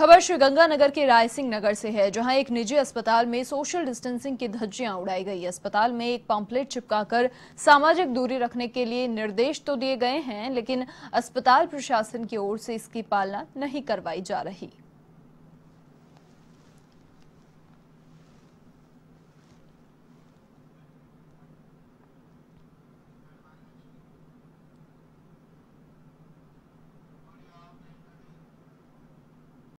खबर श्रीगंगानगर के राय सिंह नगर से है जहां एक निजी अस्पताल में सोशल डिस्टेंसिंग की धज्जियां उड़ाई गई अस्पताल में एक पॉम्पलेट चिपकाकर सामाजिक दूरी रखने के लिए निर्देश तो दिए गए हैं लेकिन अस्पताल प्रशासन की ओर से इसकी पालना नहीं करवाई जा रही